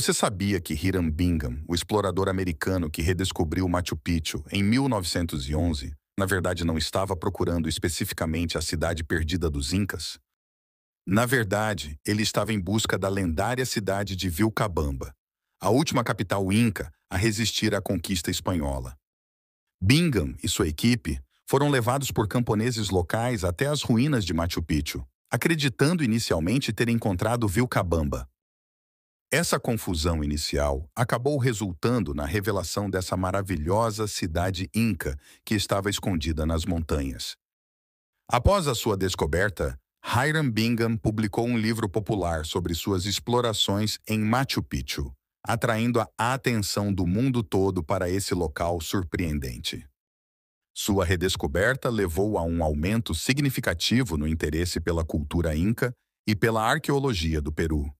Você sabia que Hiram Bingham, o explorador americano que redescobriu Machu Picchu em 1911, na verdade não estava procurando especificamente a cidade perdida dos Incas? Na verdade, ele estava em busca da lendária cidade de Vilcabamba, a última capital inca a resistir à conquista espanhola. Bingham e sua equipe foram levados por camponeses locais até as ruínas de Machu Picchu, acreditando inicialmente ter encontrado Vilcabamba, essa confusão inicial acabou resultando na revelação dessa maravilhosa cidade inca que estava escondida nas montanhas. Após a sua descoberta, Hiram Bingham publicou um livro popular sobre suas explorações em Machu Picchu, atraindo a atenção do mundo todo para esse local surpreendente. Sua redescoberta levou a um aumento significativo no interesse pela cultura inca e pela arqueologia do Peru.